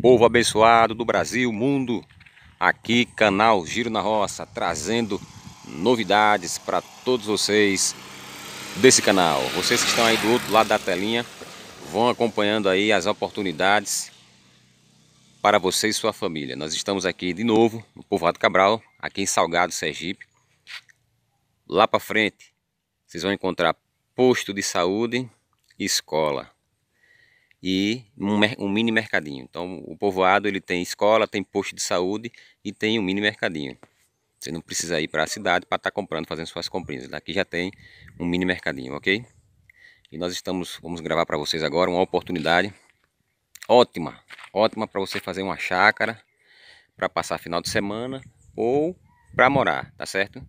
povo abençoado do Brasil, mundo, aqui canal Giro na Roça, trazendo novidades para todos vocês desse canal. Vocês que estão aí do outro lado da telinha, vão acompanhando aí as oportunidades para você e sua família. Nós estamos aqui de novo no Povoado Cabral, aqui em Salgado, Sergipe. Lá para frente, vocês vão encontrar posto de saúde e escola e um, um, mini mercadinho. Então, o povoado ele tem escola, tem posto de saúde e tem um mini mercadinho. Você não precisa ir para a cidade para estar tá comprando, fazendo suas comprinhas. Daqui já tem um mini mercadinho, ok? E nós estamos, vamos gravar para vocês agora uma oportunidade ótima, ótima para você fazer uma chácara, para passar final de semana ou para morar, tá certo?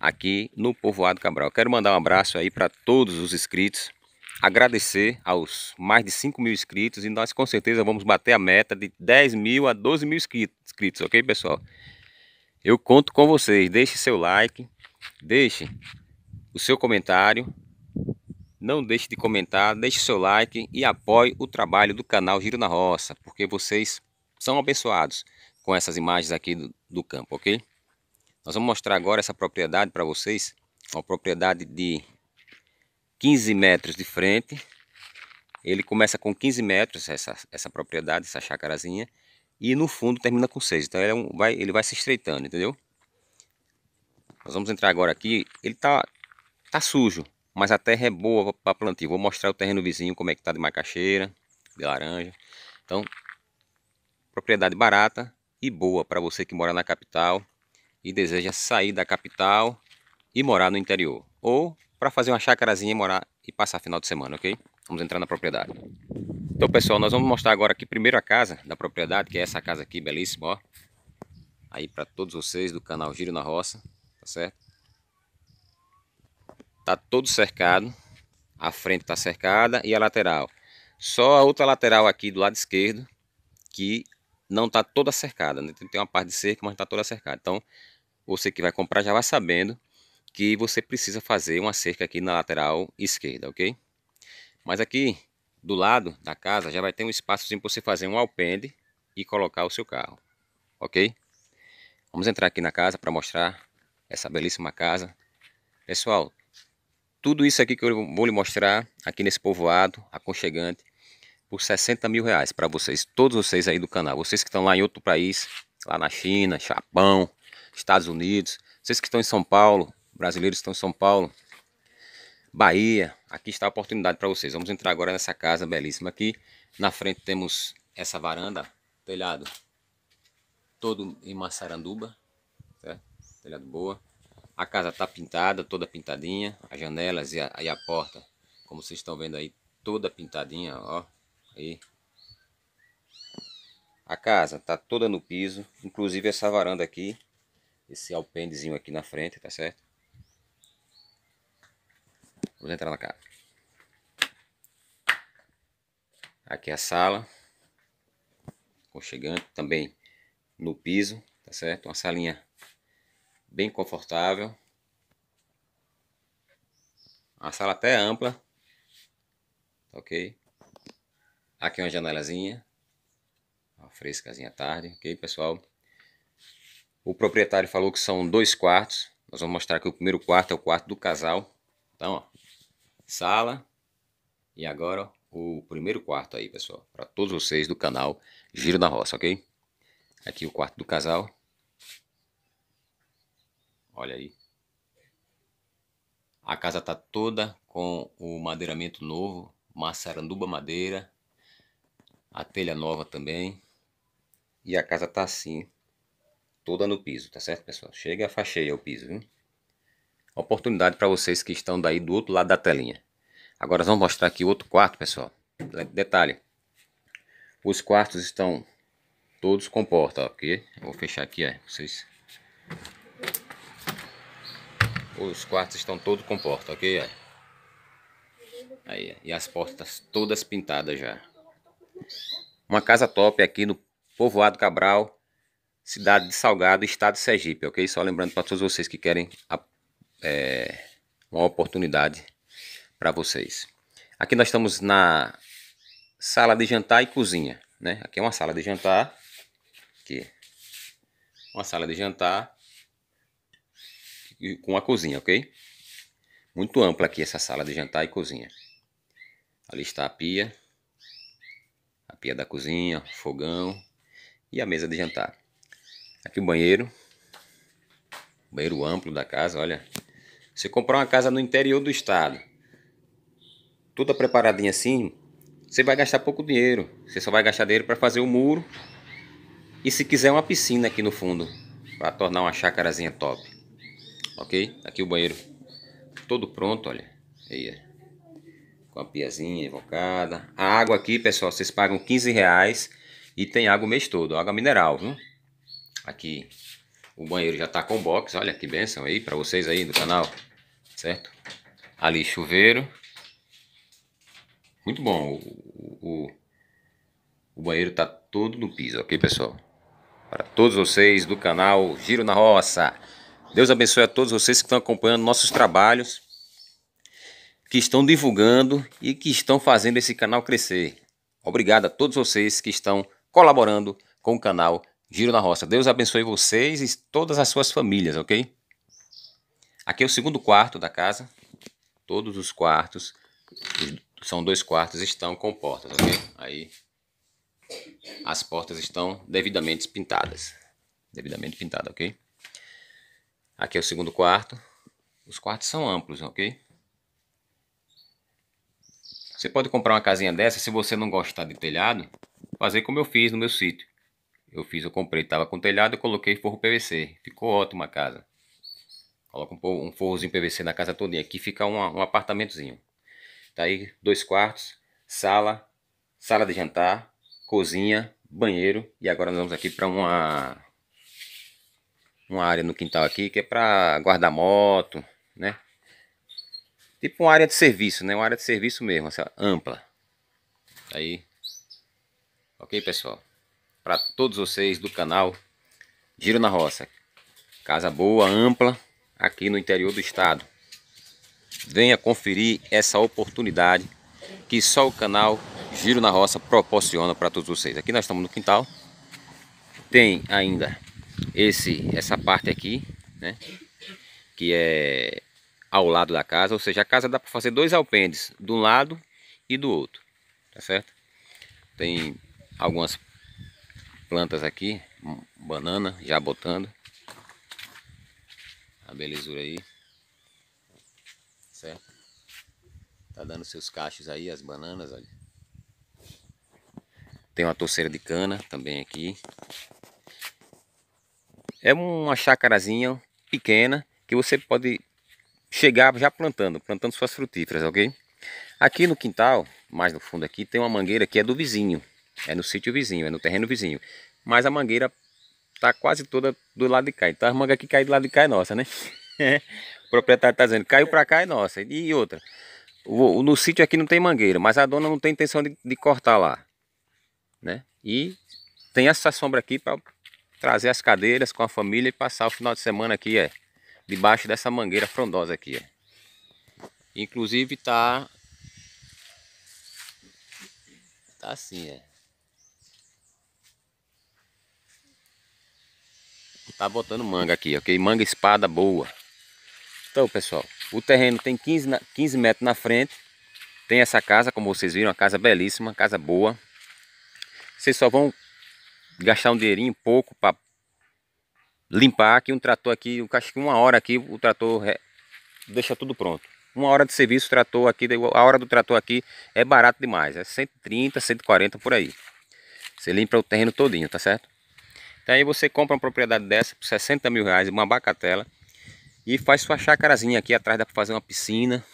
Aqui no Povoado Cabral. Quero mandar um abraço aí para todos os inscritos, agradecer aos mais de 5 mil inscritos e nós com certeza vamos bater a meta de 10 mil a 12 mil inscritos, ok pessoal? Eu conto com vocês, deixe seu like, deixe o seu comentário, não deixe de comentar, deixe seu like e apoie o trabalho do canal Giro na Roça, porque vocês são abençoados com essas imagens aqui do, do campo, ok? Nós vamos mostrar agora essa propriedade para vocês, uma propriedade de 15 metros de frente. Ele começa com 15 metros, essa, essa propriedade, essa chacarazinha. E no fundo termina com 6. Então ele, é um, vai, ele vai se estreitando, entendeu? Nós vamos entrar agora aqui. Ele está tá sujo, mas a terra é boa para plantio. Vou mostrar o terreno vizinho, como é que está de macaxeira, de laranja. Então, propriedade barata e boa para você que mora na capital e deseja sair da capital e morar no interior. Ou para fazer uma chácarazinha e morar e passar final de semana, ok? Vamos entrar na propriedade. Então, pessoal, nós vamos mostrar agora aqui primeiro a casa da propriedade, que é essa casa aqui, belíssima, ó. Aí para todos vocês do canal Giro na Roça, tá certo? Tá todo cercado, a frente tá cercada e a lateral. Só a outra lateral aqui do lado esquerdo, que não tá toda cercada, né? Tem uma parte de cerca, mas não tá toda cercada. Então, você que vai comprar já vai sabendo que você precisa fazer uma cerca aqui na lateral esquerda, ok? Mas aqui do lado da casa já vai ter um espaçozinho para você fazer um alpende e colocar o seu carro, ok? Vamos entrar aqui na casa para mostrar essa belíssima casa. Pessoal, tudo isso aqui que eu vou lhe mostrar aqui nesse povoado aconchegante por 60 mil reais para vocês, todos vocês aí do canal. Vocês que estão lá em outro país, lá na China, Japão, Estados Unidos, vocês que estão em São Paulo, brasileiros estão em São Paulo, Bahia, aqui está a oportunidade para vocês. Vamos entrar agora nessa casa belíssima aqui. Na frente temos essa varanda, telhado todo em maçaranduba, certo? telhado boa. A casa está pintada, toda pintadinha, as janelas e a, e a porta, como vocês estão vendo aí, toda pintadinha, ó, aí. A casa está toda no piso, inclusive essa varanda aqui, esse alpendezinho aqui na frente, tá certo? Vamos entrar na casa. Aqui é a sala. Conchegante também no piso, tá certo? Uma salinha bem confortável. A sala até ampla. Tá ok? Aqui é uma janelazinha. Uma frescazinha tarde. Ok, pessoal? O proprietário falou que são dois quartos. Nós vamos mostrar que o primeiro quarto é o quarto do casal. Então, ó, sala e agora o primeiro quarto aí, pessoal, para todos vocês do canal Giro da Roça, ok? Aqui o quarto do casal. Olha aí. A casa tá toda com o madeiramento novo, maçaranduba madeira, a telha nova também. E a casa tá assim, toda no piso, tá certo, pessoal? Chega a facheia o piso, viu? oportunidade para vocês que estão daí do outro lado da telinha. Agora vamos mostrar aqui outro quarto, pessoal. Detalhe, os quartos estão todos com porta, ok? vou fechar aqui, ó, vocês... Os quartos estão todos com porta, ok? Aí, e as portas todas pintadas já. Uma casa top aqui no Povoado Cabral, cidade de Salgado, estado de Sergipe, ok? Só lembrando para todos vocês que querem é, uma oportunidade para vocês. Aqui nós estamos na sala de jantar e cozinha, né? Aqui é uma sala de jantar, aqui, uma sala de jantar com a cozinha, ok? Muito ampla aqui essa sala de jantar e cozinha. Ali está a pia, a pia da cozinha, fogão e a mesa de jantar. Aqui o banheiro, banheiro amplo da casa, olha, você comprar uma casa no interior do estado, toda preparadinha assim, você vai gastar pouco dinheiro. Você só vai gastar dinheiro para fazer o muro e se quiser uma piscina aqui no fundo, para tornar uma chácarazinha top. Ok? Aqui o banheiro todo pronto, olha. Aí, é. com a piazinha invocada. A água aqui, pessoal, vocês pagam 15 reais e tem água o mês todo, água mineral, viu? Aqui o banheiro já tá com box, olha que benção aí para vocês aí do canal certo? Ali chuveiro. Muito bom. O, o, o banheiro tá todo no piso, ok, pessoal? Para todos vocês do canal Giro na Roça. Deus abençoe a todos vocês que estão acompanhando nossos trabalhos, que estão divulgando e que estão fazendo esse canal crescer. Obrigado a todos vocês que estão colaborando com o canal Giro na Roça. Deus abençoe vocês e todas as suas famílias, ok? Aqui é o segundo quarto da casa. Todos os quartos, são dois quartos, estão com portas, ok? Aí as portas estão devidamente pintadas. Devidamente pintadas, ok? Aqui é o segundo quarto. Os quartos são amplos, ok? Você pode comprar uma casinha dessa, se você não gostar de telhado, fazer como eu fiz no meu sítio. Eu fiz, eu comprei, estava com telhado, eu coloquei forro PVC. Ficou ótima a casa. Coloca um forrozinho PVC é na casa toda. E aqui fica uma, um apartamentozinho. Tá aí, dois quartos, sala, sala de jantar, cozinha, banheiro. E agora nós vamos aqui para uma, uma área no quintal aqui que é para guardar moto, né? Tipo uma área de serviço, né? Uma área de serviço mesmo, assim, ampla. Tá aí. Ok, pessoal? Para todos vocês do canal Giro na Roça. Casa boa, ampla aqui no interior do estado. Venha conferir essa oportunidade que só o canal Giro na Roça proporciona para todos vocês. Aqui nós estamos no quintal. Tem ainda esse, essa parte aqui, né? Que é ao lado da casa, ou seja, a casa dá para fazer dois alpendes, de um lado e do outro, tá certo? Tem algumas plantas aqui, banana já botando, a belezura aí, certo? Tá dando seus cachos aí, as bananas, olha. Tem uma torceira de cana também aqui. É uma chácarazinha pequena que você pode chegar já plantando, plantando suas frutíferas, ok? Aqui no quintal, mais no fundo aqui, tem uma mangueira que é do vizinho. É no sítio vizinho, é no terreno vizinho. Mas a mangueira tá quase toda do lado de cá. Então as mangas que caem do lado de cá é nossa, né? o proprietário está dizendo, caiu para cá é nossa. E outra, o, o, no sítio aqui não tem mangueira, mas a dona não tem intenção de, de cortar lá. Né? E tem essa sombra aqui para trazer as cadeiras com a família e passar o final de semana aqui, é. Debaixo dessa mangueira frondosa aqui, é. Inclusive tá... Tá assim, é. Tá botando manga aqui, ok? Manga espada boa. Então, pessoal, o terreno tem 15, na, 15 metros na frente. Tem essa casa, como vocês viram, uma casa belíssima, casa boa. Vocês só vão gastar um dinheirinho pouco para limpar aqui um trator aqui, acho que uma hora aqui o trator re... deixa tudo pronto. Uma hora de serviço, o trator aqui, a hora do trator aqui é barato demais, é 130, 140 por aí. Você limpa o terreno todinho, tá certo? Então aí você compra uma propriedade dessa por 60 mil reais, uma abacatela, e faz sua chacarazinha aqui atrás, dá para fazer uma piscina,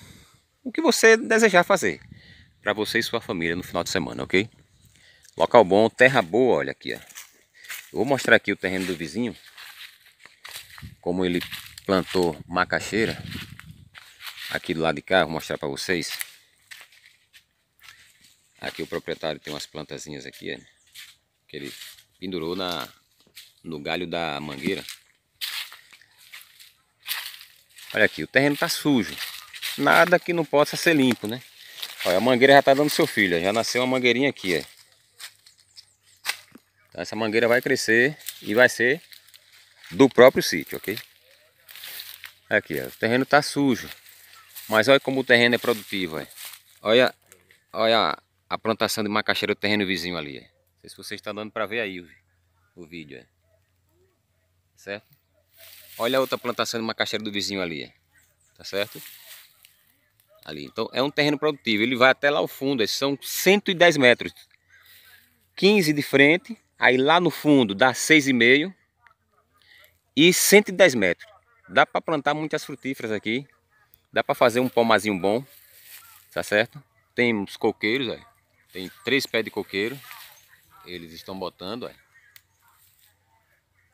o que você desejar fazer, para você e sua família no final de semana, ok? Local bom, terra boa, olha aqui, ó. Eu vou mostrar aqui o terreno do vizinho, como ele plantou macaxeira, aqui do lado de cá, vou mostrar para vocês. Aqui o proprietário tem umas plantazinhas aqui, né? que ele pendurou na, no galho da mangueira. Olha aqui, o terreno está sujo. Nada que não possa ser limpo, né? Olha, a mangueira já está dando seu filho. Já nasceu uma mangueirinha aqui, ó. Então, essa mangueira vai crescer e vai ser do próprio sítio, ok? Aqui, ó, o terreno está sujo. Mas olha como o terreno é produtivo, ó. Olha, olha a plantação de macaxeira do terreno vizinho ali, ó. Não sei se vocês estão dando para ver aí o, o vídeo, ó certo? Olha a outra plantação de macaxeira do vizinho ali, é. tá certo? Ali, então é um terreno produtivo, ele vai até lá ao fundo, é, são 110 metros. 15 de frente, aí lá no fundo dá 6,5 e 110 metros. Dá para plantar muitas frutíferas aqui, dá para fazer um pomazinho bom, tá certo? Tem uns coqueiros, ó. É. tem três pés de coqueiro, eles estão botando, ó.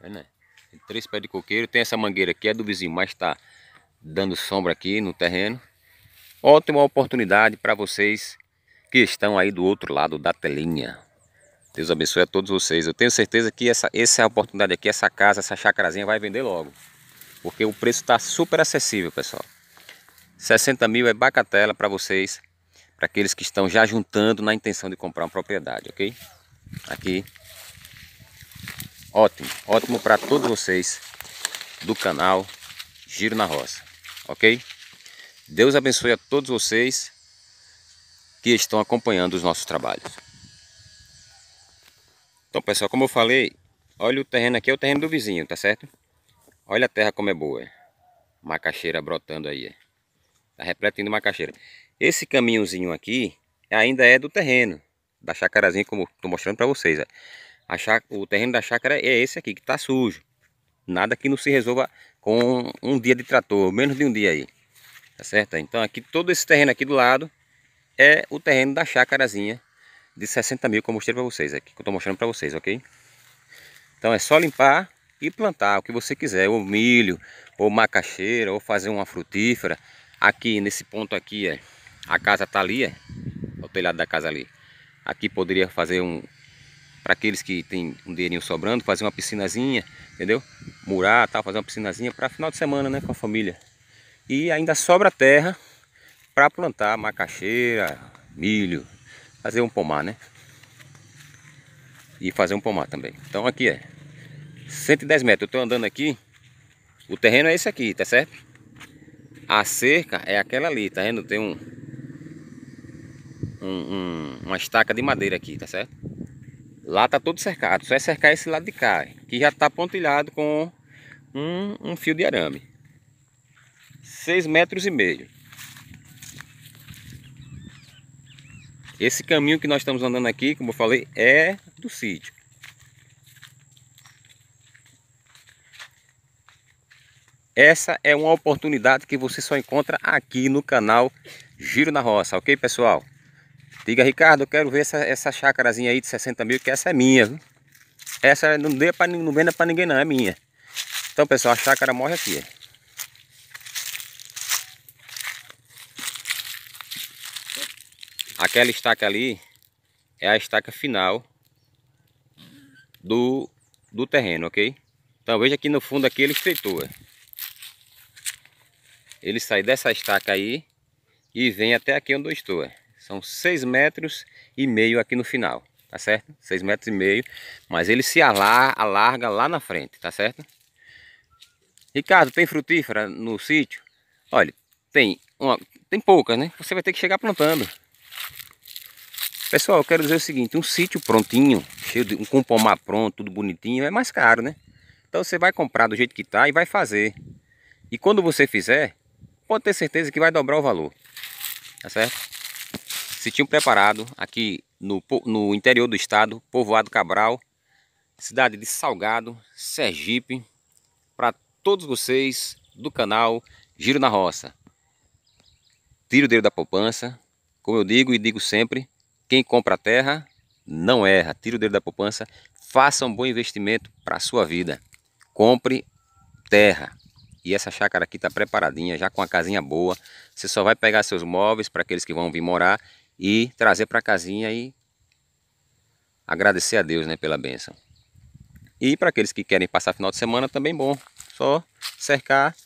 é, né? três pés de coqueiro. Tem essa mangueira aqui, é do vizinho, mas está dando sombra aqui no terreno. Ótima oportunidade para vocês que estão aí do outro lado da telinha. Deus abençoe a todos vocês. Eu tenho certeza que essa, essa oportunidade aqui, essa casa, essa chacrazinha vai vender logo. Porque o preço está super acessível, pessoal. 60 mil é bacatela para vocês, para aqueles que estão já juntando na intenção de comprar uma propriedade, ok? Aqui ótimo, ótimo para todos vocês do canal Giro na Roça, ok? Deus abençoe a todos vocês que estão acompanhando os nossos trabalhos. Então pessoal, como eu falei, olha o terreno aqui, é o terreno do vizinho, tá certo? Olha a terra como é boa, é. macaxeira brotando aí, é. tá repleto de macaxeira. Esse caminhozinho aqui ainda é do terreno, da chacarazinha como estou mostrando para vocês, ó. É chácara, o terreno da chácara é esse aqui, que está sujo. Nada que não se resolva com um dia de trator, menos de um dia aí. Tá certo? Então aqui, todo esse terreno aqui do lado é o terreno da chácarazinha de 60 mil que eu mostrei para vocês aqui, que eu estou mostrando para vocês, ok? Então é só limpar e plantar o que você quiser, ou milho, ou macaxeira, ou fazer uma frutífera. Aqui, nesse ponto aqui, é, a casa está ali, é, o telhado da casa ali. Aqui poderia fazer um, para aqueles que tem um dinheirinho sobrando, fazer uma piscinazinha, entendeu? Murar, tal, fazer uma piscinazinha para final de semana, né, com a família. E ainda sobra terra para plantar macaxeira, milho, fazer um pomar, né? E fazer um pomar também. Então aqui é 110 metros. Eu estou andando aqui. O terreno é esse aqui, tá certo? A cerca é aquela ali, tá vendo? Tem um, um, um uma estaca de madeira aqui, tá certo? Lá está todo cercado, só é cercar esse lado de cá, que já está pontilhado com um, um fio de arame. 6 metros e meio. Esse caminho que nós estamos andando aqui, como eu falei, é do sítio. Essa é uma oportunidade que você só encontra aqui no canal Giro na Roça, ok pessoal? Diga, Ricardo, eu quero ver essa, essa chácarazinha aí de 60 mil, que essa é minha. Viu? Essa não, dê pra, não venda para ninguém não, é minha. Então, pessoal, a chácara morre aqui. Aquela estaca ali é a estaca final do, do terreno, ok? Então veja aqui no fundo aqui ele estreitou. Ele sai dessa estaca aí e vem até aqui onde eu estou. São 6 metros e meio aqui no final, tá certo? 6 metros e meio, mas ele se alarga lá na frente, tá certo? Ricardo, tem frutífera no sítio? Olha, tem, uma, tem poucas, né? Você vai ter que chegar plantando. Pessoal, eu quero dizer o seguinte, um sítio prontinho, cheio de um com pomar pronto, tudo bonitinho, é mais caro, né? Então você vai comprar do jeito que está e vai fazer. E quando você fizer, pode ter certeza que vai dobrar o valor. Tá certo? se tinham preparado aqui no, no interior do estado, povoado Cabral, cidade de Salgado, Sergipe, para todos vocês do canal Giro na Roça. Tiro o dedo da poupança, como eu digo e digo sempre, quem compra a terra não erra. Tira o dedo da poupança, faça um bom investimento para a sua vida. Compre terra. E essa chácara aqui está preparadinha, já com a casinha boa. Você só vai pegar seus móveis para aqueles que vão vir morar e trazer para a casinha e agradecer a Deus né, pela benção. E para aqueles que querem passar final de semana também bom, só cercar,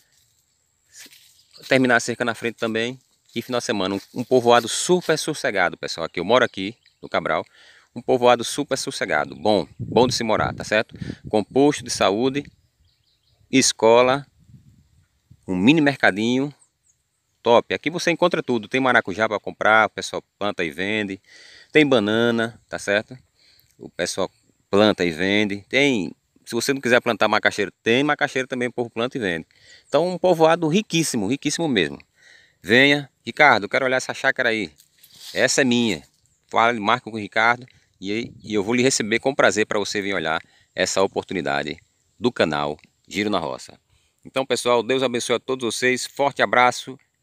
terminar a cerca na frente também e final de semana um, um povoado super sossegado, pessoal, aqui eu moro aqui no Cabral, um povoado super sossegado, bom, bom de se morar, tá certo? Com posto de saúde, escola, um mini mercadinho, top. Aqui você encontra tudo. Tem maracujá para comprar, o pessoal planta e vende. Tem banana, tá certo? O pessoal planta e vende. Tem, se você não quiser plantar macaxeira, tem macaxeira também, o povo planta e vende. Então, um povoado riquíssimo, riquíssimo mesmo. Venha, Ricardo, quero olhar essa chácara aí. Essa é minha. Fale, marca com o Ricardo e, e eu vou lhe receber com prazer para você vir olhar essa oportunidade do canal Giro na Roça. Então, pessoal, Deus abençoe a todos vocês. Forte abraço